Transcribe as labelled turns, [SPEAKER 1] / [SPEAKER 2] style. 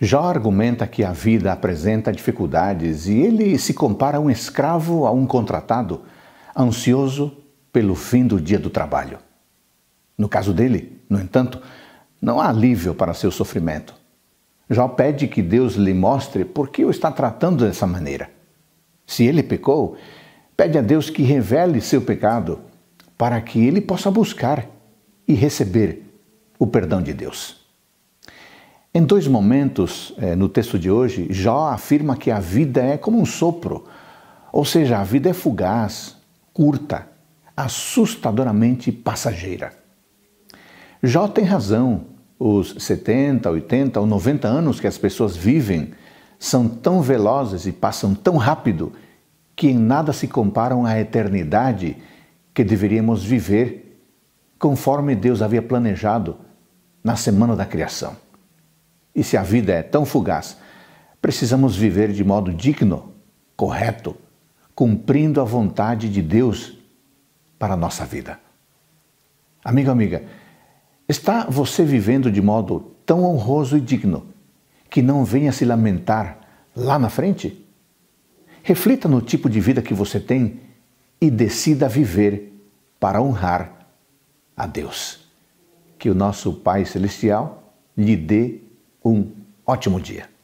[SPEAKER 1] Jó argumenta que a vida apresenta dificuldades e ele se compara a um escravo, a um contratado, ansioso pelo fim do dia do trabalho. No caso dele, no entanto, não há alívio para seu sofrimento. Jó pede que Deus lhe mostre por que o está tratando dessa maneira. Se ele pecou, pede a Deus que revele seu pecado para que ele possa buscar e receber o perdão de Deus. Em dois momentos eh, no texto de hoje, Jó afirma que a vida é como um sopro, ou seja, a vida é fugaz, curta, assustadoramente passageira. Jó tem razão. Os 70, 80 ou 90 anos que as pessoas vivem são tão velozes e passam tão rápido que em nada se comparam à eternidade que deveríamos viver conforme Deus havia planejado na semana da criação. E se a vida é tão fugaz, precisamos viver de modo digno, correto, cumprindo a vontade de Deus para a nossa vida. Amigo, amiga, está você vivendo de modo tão honroso e digno que não venha se lamentar lá na frente? Reflita no tipo de vida que você tem e decida viver para honrar a Deus. Que o nosso Pai Celestial lhe dê um ótimo dia.